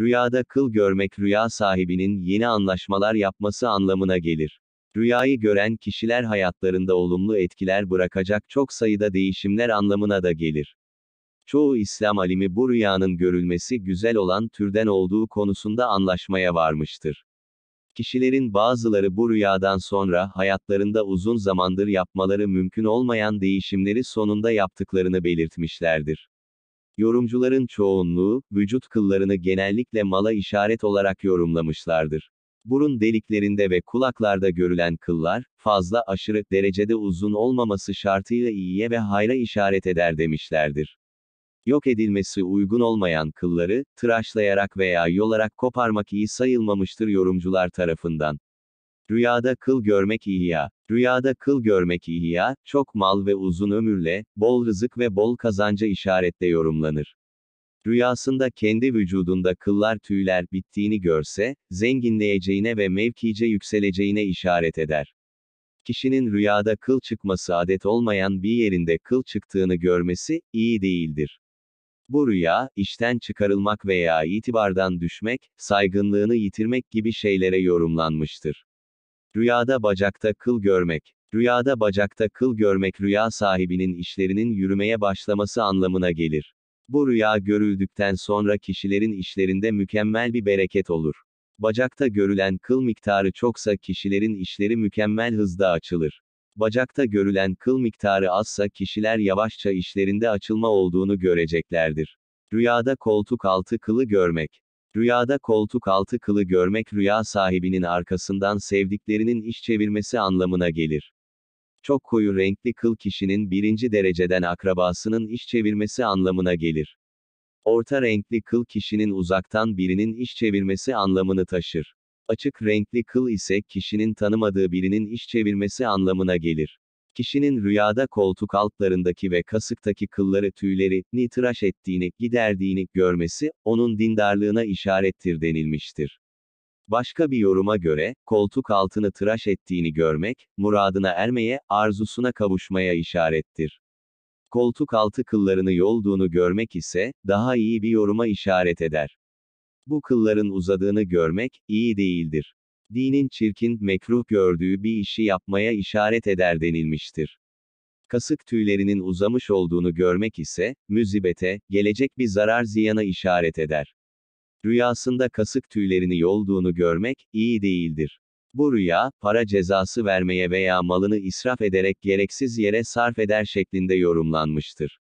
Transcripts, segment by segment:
Rüyada kıl görmek rüya sahibinin yeni anlaşmalar yapması anlamına gelir. Rüyayı gören kişiler hayatlarında olumlu etkiler bırakacak çok sayıda değişimler anlamına da gelir. Çoğu İslam alimi bu rüyanın görülmesi güzel olan türden olduğu konusunda anlaşmaya varmıştır. Kişilerin bazıları bu rüyadan sonra hayatlarında uzun zamandır yapmaları mümkün olmayan değişimleri sonunda yaptıklarını belirtmişlerdir. Yorumcuların çoğunluğu, vücut kıllarını genellikle mala işaret olarak yorumlamışlardır. Burun deliklerinde ve kulaklarda görülen kıllar, fazla aşırı derecede uzun olmaması şartıyla iyiye ve hayra işaret eder demişlerdir. Yok edilmesi uygun olmayan kılları, tıraşlayarak veya yolarak koparmak iyi sayılmamıştır yorumcular tarafından. Rüyada kıl görmek ihya. Rüyada kıl görmek ihya, çok mal ve uzun ömürle, bol rızık ve bol kazanca işaretle yorumlanır. Rüyasında kendi vücudunda kıllar tüyler bittiğini görse, zenginleyeceğine ve mevkice yükseleceğine işaret eder. Kişinin rüyada kıl çıkması adet olmayan bir yerinde kıl çıktığını görmesi, iyi değildir. Bu rüya, işten çıkarılmak veya itibardan düşmek, saygınlığını yitirmek gibi şeylere yorumlanmıştır. Rüyada bacakta kıl görmek. Rüyada bacakta kıl görmek rüya sahibinin işlerinin yürümeye başlaması anlamına gelir. Bu rüya görüldükten sonra kişilerin işlerinde mükemmel bir bereket olur. Bacakta görülen kıl miktarı çoksa kişilerin işleri mükemmel hızda açılır. Bacakta görülen kıl miktarı azsa kişiler yavaşça işlerinde açılma olduğunu göreceklerdir. Rüyada koltuk altı kılı görmek. Rüyada koltuk altı kılı görmek rüya sahibinin arkasından sevdiklerinin iş çevirmesi anlamına gelir. Çok koyu renkli kıl kişinin birinci dereceden akrabasının iş çevirmesi anlamına gelir. Orta renkli kıl kişinin uzaktan birinin iş çevirmesi anlamını taşır. Açık renkli kıl ise kişinin tanımadığı birinin iş çevirmesi anlamına gelir kişinin rüyada koltuk altlarındaki ve kasıktaki kılları tüyleri, ni tıraş ettiğini, giderdiğini görmesi, onun dindarlığına işarettir denilmiştir. Başka bir yoruma göre, koltuk altını tıraş ettiğini görmek, muradına ermeye, arzusuna kavuşmaya işarettir. Koltuk altı kıllarını yolduğunu görmek ise, daha iyi bir yoruma işaret eder. Bu kılların uzadığını görmek, iyi değildir dinin çirkin, mekruh gördüğü bir işi yapmaya işaret eder denilmiştir. Kasık tüylerinin uzamış olduğunu görmek ise, müzibete, gelecek bir zarar ziyana işaret eder. Rüyasında kasık tüylerini yolduğunu görmek, iyi değildir. Bu rüya, para cezası vermeye veya malını israf ederek gereksiz yere sarf eder şeklinde yorumlanmıştır.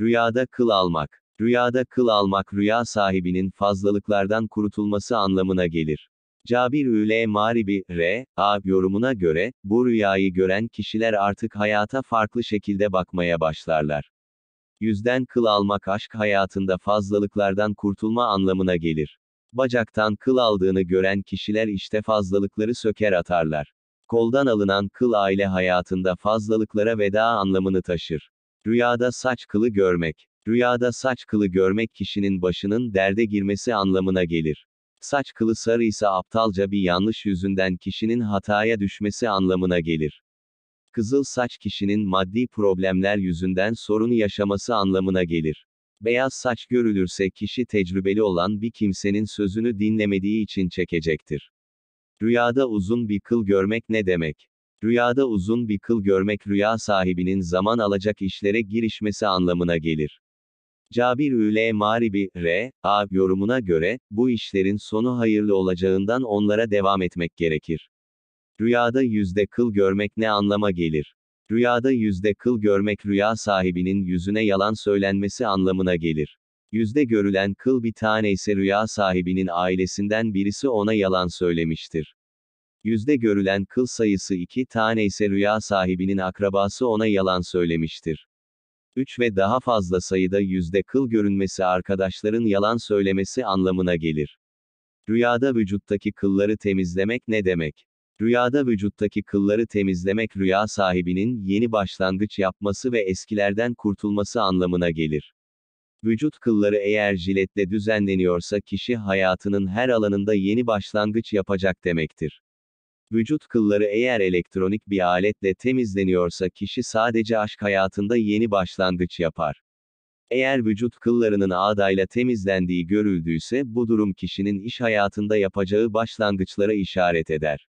Rüyada kıl almak. Rüyada kıl almak rüya sahibinin fazlalıklardan kurutulması anlamına gelir. Cabir Üle Maribi, R. A. yorumuna göre, bu rüyayı gören kişiler artık hayata farklı şekilde bakmaya başlarlar. Yüzden kıl almak aşk hayatında fazlalıklardan kurtulma anlamına gelir. Bacaktan kıl aldığını gören kişiler işte fazlalıkları söker atarlar. Koldan alınan kıl aile hayatında fazlalıklara veda anlamını taşır. Rüyada saç kılı görmek. Rüyada saç kılı görmek kişinin başının derde girmesi anlamına gelir. Saç kılı sarı ise aptalca bir yanlış yüzünden kişinin hataya düşmesi anlamına gelir. Kızıl saç kişinin maddi problemler yüzünden sorun yaşaması anlamına gelir. Beyaz saç görülürse kişi tecrübeli olan bir kimsenin sözünü dinlemediği için çekecektir. Rüyada uzun bir kıl görmek ne demek? Rüyada uzun bir kıl görmek rüya sahibinin zaman alacak işlere girişmesi anlamına gelir. Cabir Ül Maribi, R. A. yorumuna göre, bu işlerin sonu hayırlı olacağından onlara devam etmek gerekir. Rüyada yüzde kıl görmek ne anlama gelir? Rüyada yüzde kıl görmek rüya sahibinin yüzüne yalan söylenmesi anlamına gelir. Yüzde görülen kıl bir tane ise rüya sahibinin ailesinden birisi ona yalan söylemiştir. Yüzde görülen kıl sayısı iki tane ise rüya sahibinin akrabası ona yalan söylemiştir. 3 ve daha fazla sayıda yüzde kıl görünmesi arkadaşların yalan söylemesi anlamına gelir. Rüyada vücuttaki kılları temizlemek ne demek? Rüyada vücuttaki kılları temizlemek rüya sahibinin yeni başlangıç yapması ve eskilerden kurtulması anlamına gelir. Vücut kılları eğer jiletle düzenleniyorsa kişi hayatının her alanında yeni başlangıç yapacak demektir. Vücut kılları eğer elektronik bir aletle temizleniyorsa kişi sadece aşk hayatında yeni başlangıç yapar. Eğer vücut kıllarının ağdayla temizlendiği görüldüyse bu durum kişinin iş hayatında yapacağı başlangıçlara işaret eder.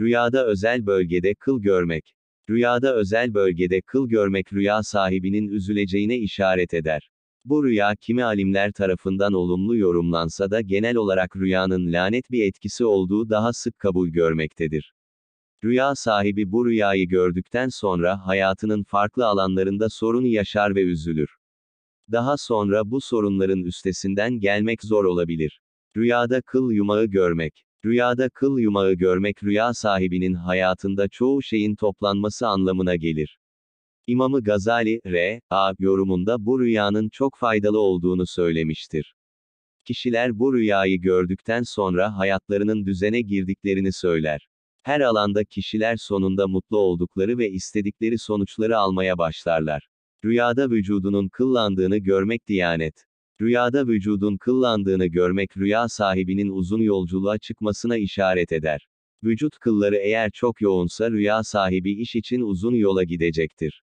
Rüyada özel bölgede kıl görmek. Rüyada özel bölgede kıl görmek rüya sahibinin üzüleceğine işaret eder. Bu rüya kimi alimler tarafından olumlu yorumlansa da genel olarak rüyanın lanet bir etkisi olduğu daha sık kabul görmektedir. Rüya sahibi bu rüyayı gördükten sonra hayatının farklı alanlarında sorun yaşar ve üzülür. Daha sonra bu sorunların üstesinden gelmek zor olabilir. Rüyada kıl yumağı görmek. Rüyada kıl yumağı görmek rüya sahibinin hayatında çoğu şeyin toplanması anlamına gelir. İmamı Gazali, R.A. yorumunda bu rüyanın çok faydalı olduğunu söylemiştir. Kişiler bu rüyayı gördükten sonra hayatlarının düzene girdiklerini söyler. Her alanda kişiler sonunda mutlu oldukları ve istedikleri sonuçları almaya başlarlar. Rüyada vücudunun kıllandığını görmek diyanet. Rüyada vücudun kıllandığını görmek rüya sahibinin uzun yolculuğa çıkmasına işaret eder. Vücut kılları eğer çok yoğunsa rüya sahibi iş için uzun yola gidecektir.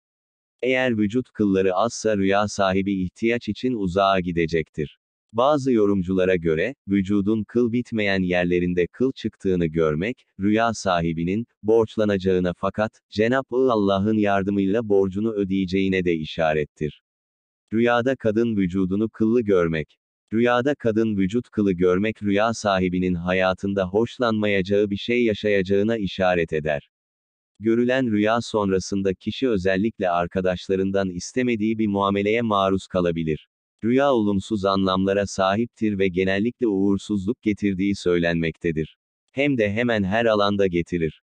Eğer vücut kılları azsa rüya sahibi ihtiyaç için uzağa gidecektir. Bazı yorumculara göre, vücudun kıl bitmeyen yerlerinde kıl çıktığını görmek, rüya sahibinin, borçlanacağına fakat, Cenab-ı Allah'ın yardımıyla borcunu ödeyeceğine de işarettir. Rüyada kadın vücudunu kıllı görmek. Rüyada kadın vücut kılı görmek rüya sahibinin hayatında hoşlanmayacağı bir şey yaşayacağına işaret eder. Görülen rüya sonrasında kişi özellikle arkadaşlarından istemediği bir muameleye maruz kalabilir. Rüya olumsuz anlamlara sahiptir ve genellikle uğursuzluk getirdiği söylenmektedir. Hem de hemen her alanda getirir.